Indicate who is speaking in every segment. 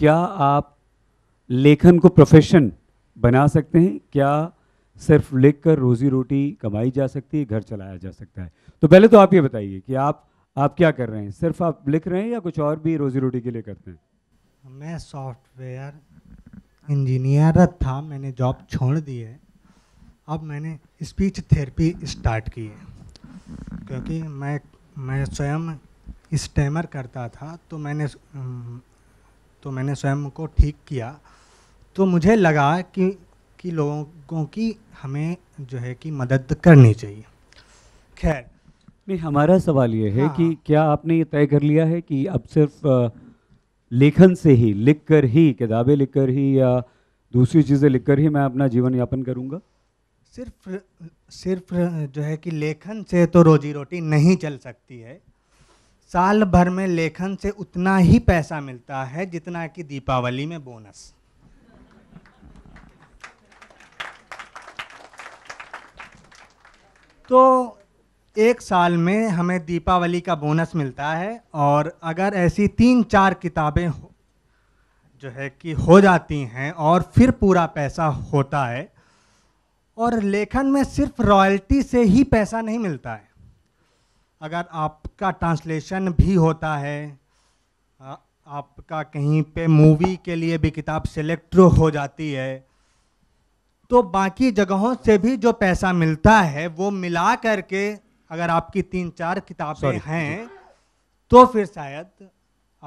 Speaker 1: क्या आप लेखन को प्रोफेशन बना सकते हैं क्या सिर्फ लिख कर रोजी रोटी कमाई जा सकती है घर चलाया जा सकता है तो पहले तो आप ये बताइए कि आप आप क्या कर रहे हैं सिर्फ आप लिख रहे हैं या कुछ और भी रोजी रोटी के लिए करते हैं
Speaker 2: मैं सॉफ्टवेयर इंजीनियर था मैंने जॉब छोड़ दी है अब मैंने स्पीच थेरेपी स्टार्ट की है क्योंकि मैं मैं स्वयं स्टैमर करता था तो मैंने तो मैंने स्वयं को ठीक किया तो मुझे लगा कि कि लोगों की हमें जो है कि मदद करनी चाहिए खैर नहीं हमारा सवाल
Speaker 1: ये है हाँ। कि क्या आपने ये तय कर लिया है कि अब सिर्फ लेखन से ही लिख कर ही किताबें लिख कर ही या दूसरी चीज़ें लिख कर ही मैं अपना जीवन यापन करूँगा
Speaker 2: सिर्फ सिर्फ जो है कि लेखन से तो रोजी रोटी नहीं चल सकती है साल भर में लेखन से उतना ही पैसा मिलता है जितना कि दीपावली में बोनस तो एक साल में हमें दीपावली का बोनस मिलता है और अगर ऐसी तीन चार किताबें जो है कि हो जाती हैं और फिर पूरा पैसा होता है और लेखन में सिर्फ रॉयल्टी से ही पैसा नहीं मिलता है अगर आप उसका ट्रांसलेशन भी होता है आ, आपका कहीं पे मूवी के लिए भी किताब सेलेक्ट हो जाती है तो बाकी जगहों से भी जो पैसा मिलता है वो मिला करके अगर आपकी तीन चार किताबें हैं तो फिर शायद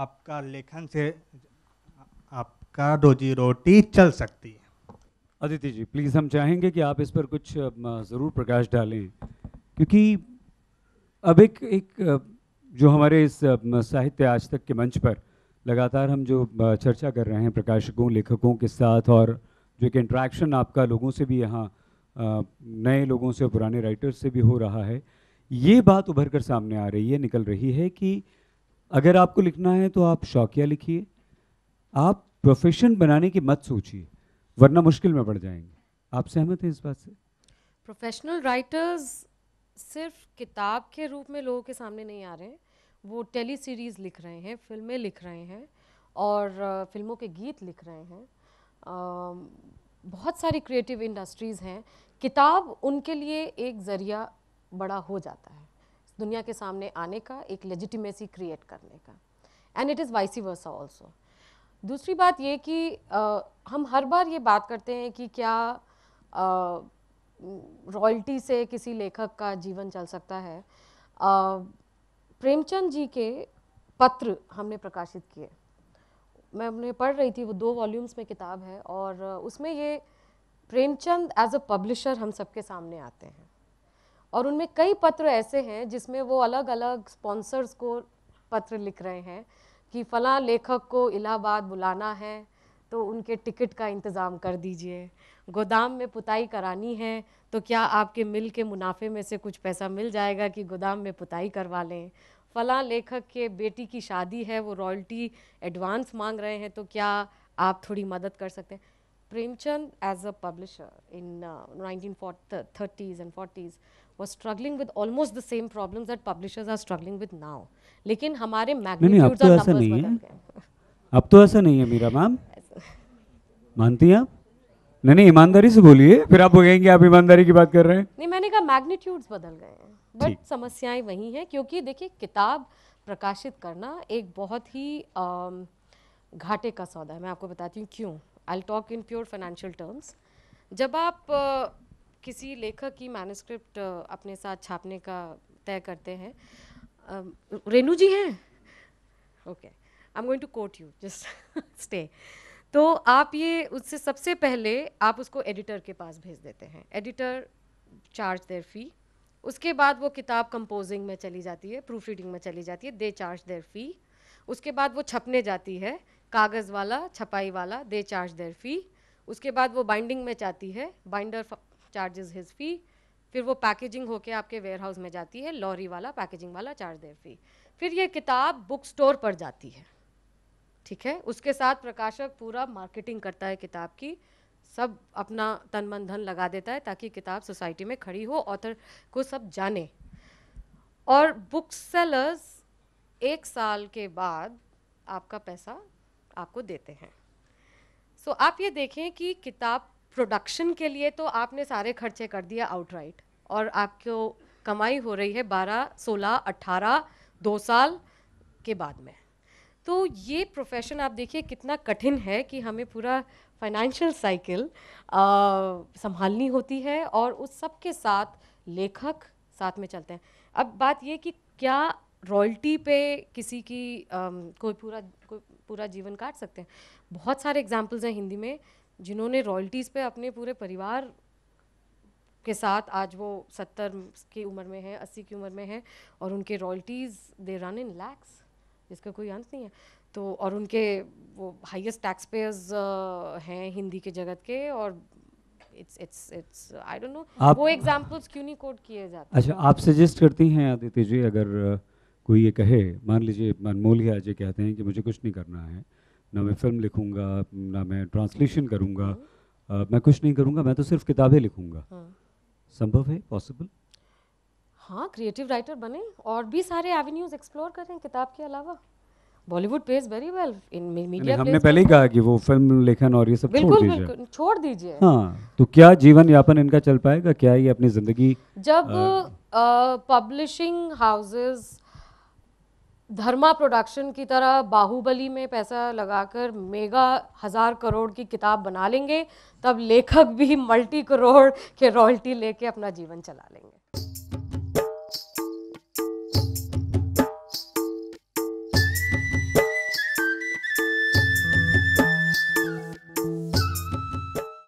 Speaker 2: आपका लेखन से आपका रोजी रोटी चल सकती है अदिति जी प्लीज़ हम चाहेंगे कि आप
Speaker 1: इस पर कुछ ज़रूर प्रकाश डालें क्योंकि अब एक एक जो हमारे इस साहित्य आज तक के मंच पर लगातार हम जो चर्चा कर रहे हैं प्रकाशकों लेखकों के साथ और जो एक इंट्रैक्शन आपका लोगों से भी यहाँ नए लोगों से पुराने राइटर्स से भी हो रहा है ये बात उभर कर सामने आ रही है निकल रही है कि अगर आपको लिखना है तो आप शौकिया लिखिए आप प्रोफेशन बनाने की मत सोचिए वरना मुश्किल में पड़ जाएंगे आप सहमत हैं इस बात से
Speaker 3: प्रोफेशनल राइटर्स सिर्फ किताब के रूप में लोगों के सामने नहीं आ रहे हैं वो टेली सीरीज़ लिख रहे हैं फिल्में लिख रहे हैं और फिल्मों के गीत लिख रहे हैं बहुत सारी क्रिएटिव इंडस्ट्रीज़ हैं किताब उनके लिए एक ज़रिया बड़ा हो जाता है दुनिया के सामने आने का एक लेजिटिमेसी क्रिएट करने का and it is vice versa also दूसरी बात ये कि आ, हम हर बार ये बात करते हैं कि क्या आ, रॉयल्टी से किसी लेखक का जीवन चल सकता है प्रेमचंद जी के पत्र हमने प्रकाशित किए मैं उन्हें पढ़ रही थी वो दो वॉल्यूम्स में किताब है और उसमें ये प्रेमचंद एज अ पब्लिशर हम सबके सामने आते हैं और उनमें कई पत्र ऐसे हैं जिसमें वो अलग अलग स्पॉन्सर्स को पत्र लिख रहे हैं कि फ़लाँ लेखक को इलाहाबाद बुलाना है तो उनके टिकट का इंतज़ाम कर दीजिए गोदाम में पुताई करानी है तो क्या आपके मिल के मुनाफे में से कुछ पैसा मिल जाएगा कि गोदाम में पुताई करवा लें फलां लेखक के बेटी की शादी है वो रॉयल्टी एडवांस मांग रहे हैं तो क्या आप थोड़ी मदद कर सकते हैं Premchand as a publisher in thirties and and 40s, was struggling with almost the same problems that publishers are struggling with लेकिन हमारे magnitudes तो और नंबर्स बदल
Speaker 1: गए। अब तो ऐसा नहीं है मीरा मैम। मानती हैं आप नहीं नहीं ईमानदारी से बोलिए फिर आप बोलेंगे आप ईमानदारी की बात कर रहे हैं
Speaker 3: नहीं मैंने कहा मैग्नीट्यूड्स बदल गए हैं बट समस्याएं वही हैं क्योंकि देखिए किताब प्रकाशित करना एक बहुत ही घाटे का सौदा है मैं आपको बताती हूँ क्यों I talk in pure financial terms जब आप किसी लेखक की मैनस्क्रिप्ट अपने साथ छापने का तय करते हैं रेनू जी हैं okay I am going to quote you just stay तो आप ये उससे सबसे पहले आप उसको एडिटर के पास भेज देते हैं एडिटर चार्ज देयर फ़ी उसके बाद वो किताब कंपोजिंग में चली जाती है प्रूफ रीडिंग में चली जाती है दे चार्ज देयर फ़ी उसके बाद वो छपने जाती है कागज़ वाला छपाई वाला दे चार्ज देयर फ़ी उसके बाद वो बाइंडिंग में जाती है बाइंडर चार्जेस हिज फ़ी फिर वो पैकेजिंग होके आपके वेयर हाउस में जाती है लॉरी वाला पैकेजिंग वाला चार्ज देयर फ़ी फिर ये किताब बुक स्टोर पर जाती है ठीक है उसके साथ प्रकाशक पूरा मार्केटिंग करता है किताब की सब अपना तन मन धन लगा देता है ताकि किताब सोसाइटी में खड़ी हो ऑथर को सब जाने और बुक सेलर्स एक साल के बाद आपका पैसा आपको देते हैं सो so, आप ये देखें कि किताब प्रोडक्शन के लिए तो आपने सारे खर्चे कर दिया आउटराइट और आपको कमाई हो रही है बारह सोलह अट्ठारह दो साल के बाद में तो ये प्रोफेशन आप देखिए कितना कठिन है कि हमें पूरा फाइनेंशियल साइकिल संभालनी होती है और उस सब के साथ लेखक साथ में चलते हैं अब बात ये कि क्या रॉयल्टी पे किसी की आ, कोई पूरा कोई पूरा जीवन काट सकते हैं बहुत सारे एग्जाम्पल्स हैं हिंदी में जिन्होंने रॉयल्टीज़ पे अपने पूरे परिवार के साथ आज वो सत्तर की उम्र में है अस्सी की उम्र में है और उनके royalties they run in lakhs इसका कोई अंत नहीं है तो और उनके वो हाईएस्ट टैक्स पेयर्स हैं हिंदी के जगत के और it's it's it's I don't know वो एग्जांपल्स क्यों नहीं कोट किए जाते अच्छा आप
Speaker 1: सजेस्ट करती हैं आदित्य जी अगर कोई ये कहे मान लीजिए अनमोल ही आज कहते हैं कि मुझे कुछ नहीं करना है ना मैं फिल्म लिखूंगा ना मैं ट्रांसलेशन करूंगा आ, हम्म। मैं कुछ नहीं करूंगा मैं तो सिर्फ किताबें लिखूंगा हाँ। संभव है पॉसिबल
Speaker 3: हाँ क्रिएटिव राइटर बने और भी सारे एवेन्यूज एक्सप्लोर करें किताब के अलावा Bollywood page very well in media हमने पहले ही कहा
Speaker 1: कि वो फिल्म लेखन और ये सब बिल्कुल छोड़ दीजिए छोड़ दीजिए हाँ तो क्या जीवन यापन इनका चल पाएगा क्या ये अपनी जिंदगी जब
Speaker 3: पब्लिशिंग हाउसेस धर्मा प्रोडक्शन की तरह बाहुबली में पैसा लगाकर मेगा हज़ार करोड़ की किताब बना लेंगे तब लेखक भी मल्टी करोड़ के रॉयल्टी लेके अपना जीवन चला लेंगे